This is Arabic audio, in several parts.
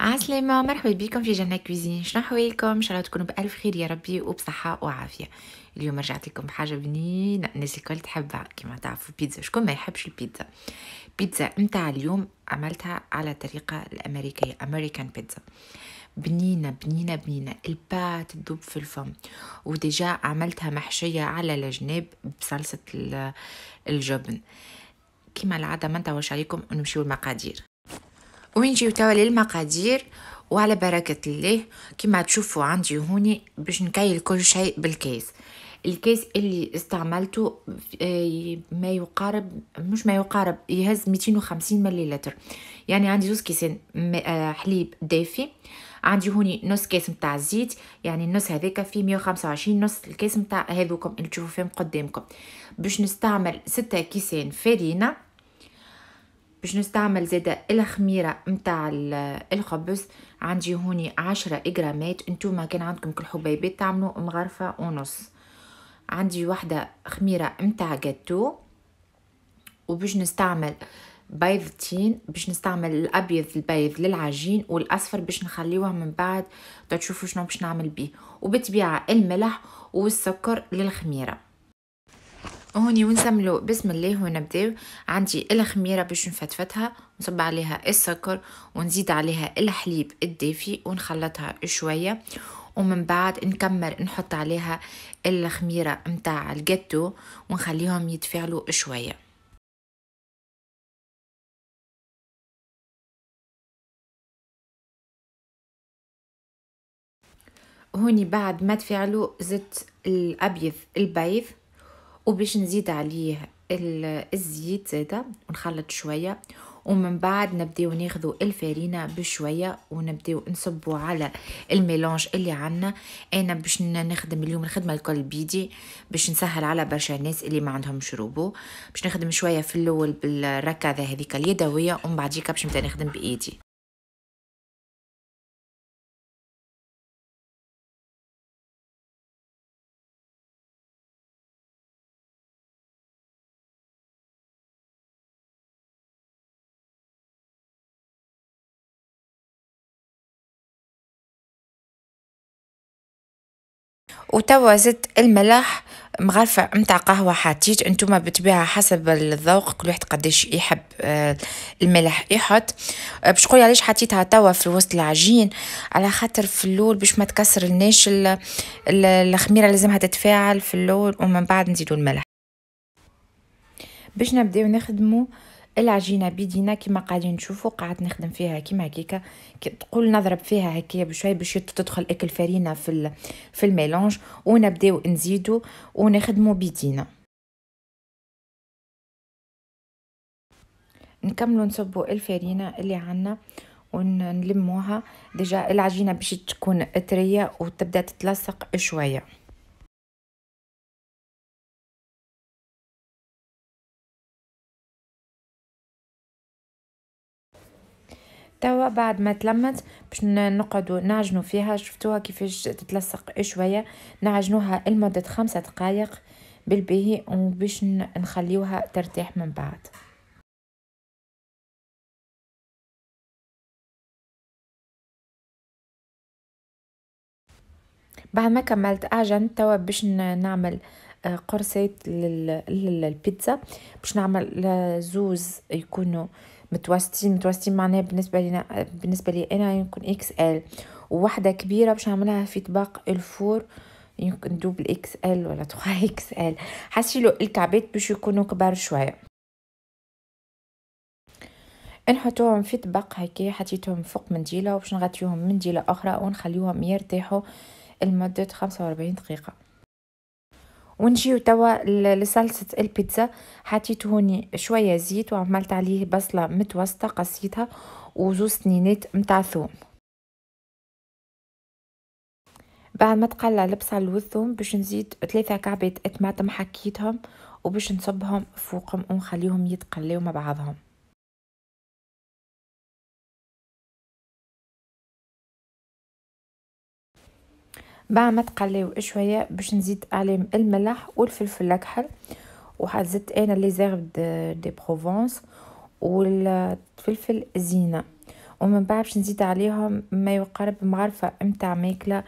عسلامة مرحبا بكم في جنة كوزين شنو احوالكم ان شاء الله تكونوا بالف خير يا ربي وبصحة وعافية اليوم رجعت لكم بحاجة بنينة الناس الكل تحبها كما تعرفوا بيتزا شكون ما يحبش البيتزا بيتزا متاع اليوم عملتها على الطريقة الامريكية امريكان بيتزا بنينة بنينة بنينة البات تذوب في الفم وديجا عملتها محشية على الجناب بصلصة الجبن كما العادة ما نتوش عليكم نمشيو المقادير وين جيو توا للمقادير وعلى بركة الله كما تشوفوا عندي هوني باش نكيل كل شيء بالكيس الكيس اللي استعملته آه، ما يقارب مش ما يقارب يهز 250 مليلتر يعني عندي زوز كيسين آه، حليب دافي عندي هوني نص كاس متاع الزيت يعني النص هذاك فيه 125 نص الكيس متاع هذوكم اللي تشوفوا فيهم قدامكم باش نستعمل ستة كيسين فارينه باش نستعمل زادة الخميرة متاع الخبز عندي هوني عشرة إجرامات ما كان عندكم كل حبيبات تعملوا مغرفة ونص عندي واحدة خميرة متاع جاتو وباش نستعمل بيضتين باش نستعمل الابيض البيض للعجين والاصفر باش نخليوه من بعد تشوفوا شنو باش نعمل بيه وبالطبيعه الملح والسكر للخميره هوني ونسملو بسم الله ونبداو عندي الخميره باش نفتفتها نصب عليها السكر ونزيد عليها الحليب الدافي ونخلطها شويه ومن بعد نكمل نحط عليها الخميره متاع الجاتو ونخليهم يتفاعلوا شويه هوني بعد ما تفعلوا زدت الابيض البيض وباش نزيد عليه الزيت زادا ونخلط شويه ومن بعد نبداو ناخذوا الفارينة بشوية ونبداو نصبو على الميلانج اللي عندنا انا باش نخدم اليوم الخدمة الكل بيدي باش نسهل على برشا ناس اللي ما عندهم روبو باش نخدم شوية في الاول بالركضة هذيك اليدوية ومن بعد باش نبدا نخدم بايدي وتوا زدت الملح مغرفة متاع قهوة حطيت انتم بتبيعها حسب الذوق كل واحد قداش يحب آه، الملح يحط آه، باش نقول علاش حطيتها توا في وسط العجين على خاطر في اللول باش ما تكسر الناش الخميرة لازمها تتفاعل في اللول ومن بعد نزيدو الملح باش نبداو نخدمو العجينه بيدينا كما قاعدين نشوفوا قاعد نخدم فيها كما كي تقول نضرب فيها هكايا بشوي باش تدخل اكل فرينه في في الميلونج ونبداو نزيدو ونخدمو بيدينا نكملو نصبو الفرينه اللي عندنا ونلموها ديجا العجينه باش تكون طريه وتبدا تتلصق شويه توا بعد ما تلمت باش نقعدوا نعجنوا فيها شفتوها كيفاش تتلصق شويه نعجنوها لمده خمسة دقائق بالبهي وباش نخليوها ترتاح من بعد بعد ما كملت اعجنت توا باش نعمل آه، قرصات للبيتزا باش نعمل آه، زوز يكونوا متوسطين متوسطين معناها بالنسبه لنا بالنسبه لي انا يمكن اكس ال وواحده كبيره باش نعملها في طباق الفور يمكن دوبل اكس ال ولا تخا اكس ال حسيلو الكعبات باش يكونوا كبار شويه نحطوهم في طبق هكا حطيتهم فوق منديله وباش نغطيوهم منديله اخرى ونخليوهم يرتاحوا لمده 45 دقيقه ونجيو توا لصلصة البيتزا حطيت هوني شوية زيت وعملت عليه بصلة متوسطة قصيتها وزوز سنينات متاع ثوم بعد ما تقلى البصل والثوم باش نزيد ثلاثة كعبات طماطم حكيتهم وباش نصبهم فوقهم ونخليهم يتقلاو مع بعضهم بعد ما تقلاو شويه باش نزيد عليهم الملح والفلفل الاكحل وحزت انا لي زيرب دي بروفونس والفلفل زينه ومن بعد باش نزيد عليهم ما يقارب مغرفه متاع ماكله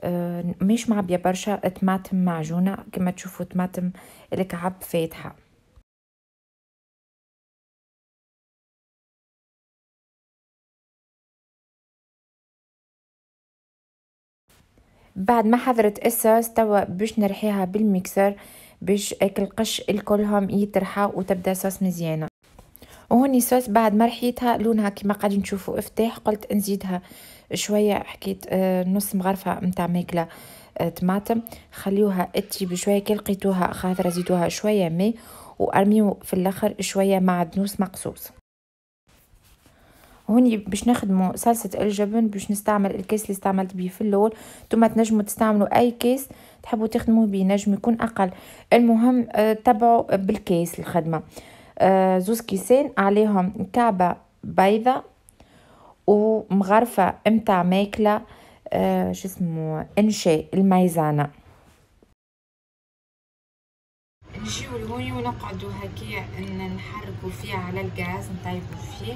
آه، مش معبيه برشا طماطم معجونه كما تشوفوا طماطم الكعب فاتحه بعد ما حضرت الصوص توا باش نرحيها بالميكسر باش القش الكلهم يترحى وتبدا صوص مزيانه وهوني صوص بعد ما رحيتها لونها كما قاعدين تشوفوا افتاح قلت نزيدها شويه حكيت آه، نص مغرفه متاع ماكله آه، طماطم خليوها اتي بشويه كي لقيتوها خاطر زيدوها شويه ماء وارميو في الاخر شويه معدنوس مقصوص هوني باش نخدمو صلصة الجبن باش نستعمل الكيس اللي استعملت بيه في اللول ثم تنجمو تستعملو اي كيس تحبو تخدمو بيه نجم يكون اقل المهم آه، تبعو بالكيس الخدمة آه، زوز كيسين عليهم كعبة بيضة ومغرفة متاع ماكلة آه، شو اسمه انشاء الميزانة نجيو لهوني ونقعدو هكيا نحركو فيه على الغاز نطيبو فيه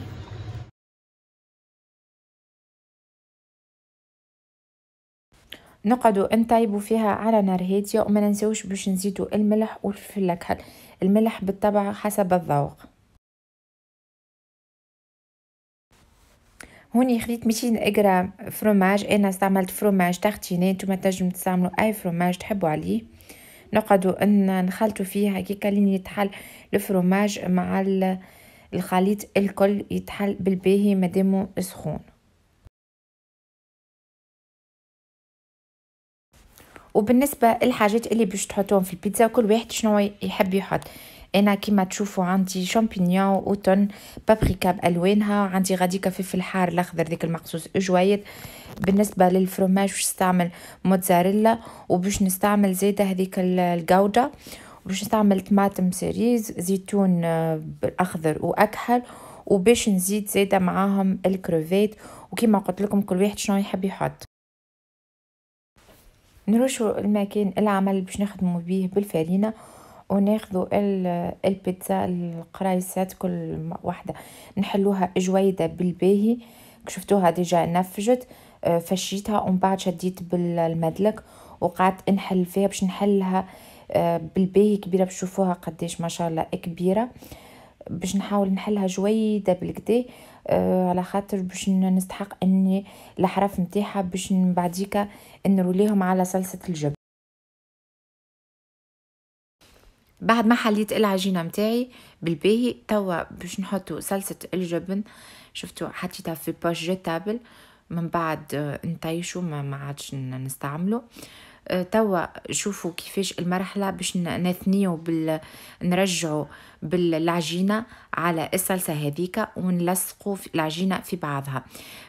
نقعدوا نطيبوا فيها على نار هاديه وما ننساوش باش نزيدوا الملح والفلفل الاكحل الملح بالطبع حسب الذوق هوني خديت 200 غرام فروماج انا استعملت فروماج تختيني نتوما تنجم تستعملوا اي فروماج تحبوا عليه نقعدوا ان نخلطوا فيها هكاك لين يتحل الفروماج مع الخليط الكل يتحل بالباهي مادامو سخون وبالنسبه للحاجات اللي باش تحطوهم في البيتزا كل واحد شنو يحب يحط انا كيما تشوفوا عندي شامبينيون وتون بابريكا بالوانها عندي غاديكا فلفل حار الاخضر ديك المقصوص جويد بالنسبه للفرماج باش نستعمل موتزاريلا وباش نستعمل زيت هذيك الجوده باش نستعمل طماطم سيريز زيتون آه، اخضر واكحل وباش نزيد زيت معاهم الكروفيت وكما قلت لكم كل واحد شنو يحب يحط نرشو المكان العمل باش نخدمو بيه بالفرينة وناخذوا البيتزا القرايسات كل واحدة نحلوها جويدة بالباهي شفتوها ديجا نفجت آه، فشيتها ومن بعد شديت بالمدلك وقعدت نحل فيها باش نحلها آه، بالباهي كبيرة باش تشوفوها قداش ما شاء الله كبيرة باش نحاول نحلها جويدة بالكدي أه على خاطر باش نستحق اني الحرف نتاعها باش بعديكا نروليهم على صلصه الجبن بعد ما حليت العجينه متاعي بالباهي توا باش نحطو صلصه الجبن شفتو حطيتها في باش جيتابل من بعد آه، نطيشو ما عادش نستعملو آه، توا شوفوا كيفاش المرحله باش نثنيو بال نرجعوا بالعجينه على الصلصه هذيك ونلصقوا العجينه في بعضها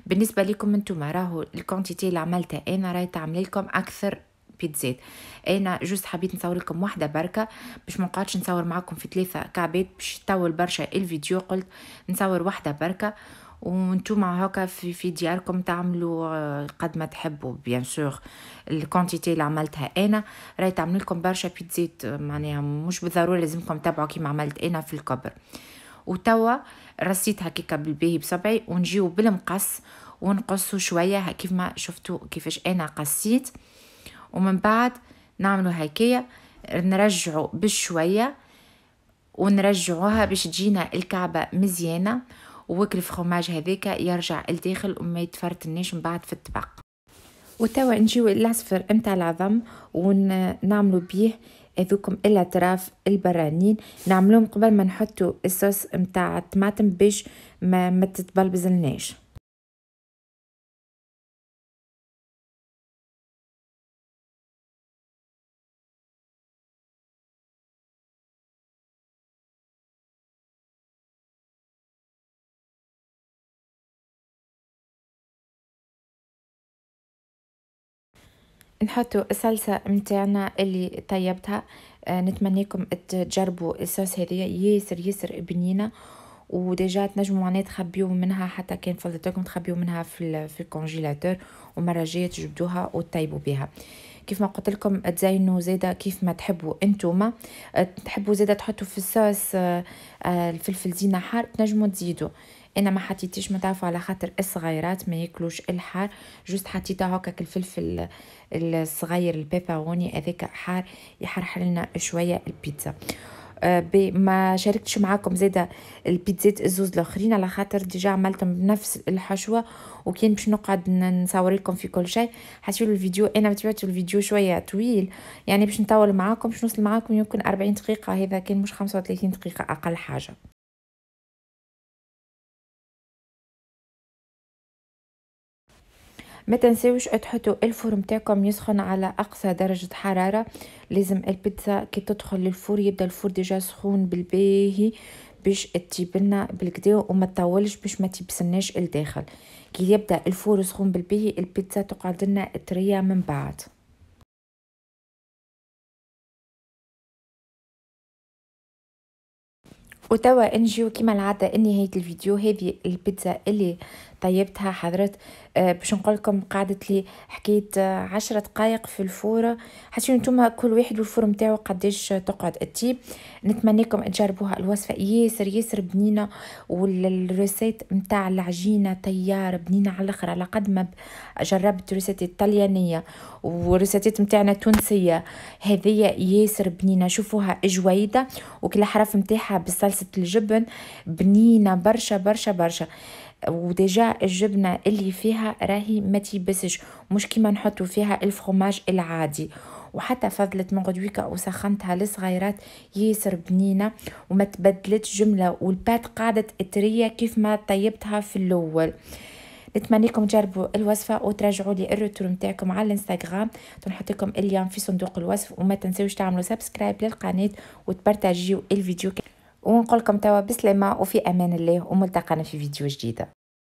بالنسبه لكم انتم راهو الكونتيتي اللي عملتها انا راهي تعمل لكم اكثر بيتزات انا جوست حبيت نصور لكم واحده بركه باش ما نقعدش نصور معكم في ثلاثه كعبات باش تطول برشا الفيديو قلت نصور واحده بركه وانتوما هكا في, في دياركم تعملوا آه، قد ما تحبوا بيان سور الكونتيتي اللي عملتها انا راهي تعمل لكم برشا بيتزيت معناها مش بالضروره لازمكم تتبعوا كيما عملت انا في الكبر وتوا رصيت هكاكا بالباهي بصبعي ونجيو بالمقص ونقصوا شويه كيف ما شفتوا كيفاش انا قصيت ومن بعد نعملوا هكايا نرجعوا بالشويه ونرجعوها باش تجينا الكعبه مزيانه وكل الفرماج هذيك يرجع لداخل وما يتفرتناش من بعد في الطبق وتوا نجيو العصفر متاع العظم ونعملو بيه هذوكم الاطراف البرانين نعملوهم قبل ما نحطو الصوص متاع الطماطم باش ما, ما تتبلبزلناش نحطوا الصلصة متاعنا اللي طيبتها آه، نتمنيكم تجربوا الصوص هذه ياسر ياسر بنينه وديجا تنجموا معناها يعني تخبيو منها حتى كان فلتكم تخبيو منها في في الكونجيلاتور ومره جايه تجبدوها وتطيبوا بها كيف ما قلت لكم تزينوا زيدا كيف ما تحبوا انتوما آه، تحبوا زيدا تحطوا في الصوص آه، الفلفل زينه حار تنجموا تزيدوا انا ما حطيتيش متعرفوا على خاطر الصغيرات ما ياكلوش الحار جوست حطيتها هكاك الفلفل الصغير البيبروني هذاك حار يحرحر لنا شويه البيتزا آه، ما شاركتش معاكم زيدا البيتزات الزوز الاخرين على خاطر ديجا عملتهم بنفس الحشوه وكان باش نقعد نصور لكم في كل شيء حسيت الفيديو انا تبعت الفيديو شويه طويل يعني باش نطول معاكم باش نوصل معاكم يمكن 40 دقيقه هذا كان مش 35 دقيقه اقل حاجه ما تنساوش تحطوا الفرن تاعكم يسخن على اقصى درجه حراره لازم البيتزا كي تدخل للفور يبدا الفور ديجا سخون بالباهي باش تجيب لنا بالكدا وما تطولش باش ما تيبسناش الداخل كي يبدا الفور سخون بالباهي البيتزا تقعد لنا طريه من بعد وتوا نجيو كيما العاده لنهايه الفيديو هذه البيتزا اللي طيبتها حضرت آه، باش نقول لكم قعدت لي حكيت آه، عشرة دقائق في الفوره حسيت نتوما كل واحد والفور نتاعو قداش تقعد التيب نتمنىكم تجربوها الوصفه ياسر ياسر بنينه والريسيت نتاع العجينه تيار بنينه على الاخر على قد ما جربت ريسيت الطليانيه والريسيتات نتاعنا تونسيه هذه ياسر بنينه شوفوها جويده وكل حرف نتاعها بصلصه الجبن بنينه برشا برشا برشا وديجا الجبنه اللي فيها راهي ما تيبسش مش كيما نحطو فيها الفرماج العادي وحتى فضلت من غدويكا وسخنتها للصغيرات ياسر بنينه وما تبدلت جمله والبات قعدت طريه كيف ما طيبتها في الاول نتمنىكم تجربوا الوصفه وتراجعوا لي الروتور نتاعكم على الانستغرام نحط لكم اليوم في صندوق الوصف وما تنسوش تعملوا سبسكرايب للقناه وتبارتاجيو الفيديو ونقولكم توا بسلامه وفي امان الله وملتقانا في فيديو جديده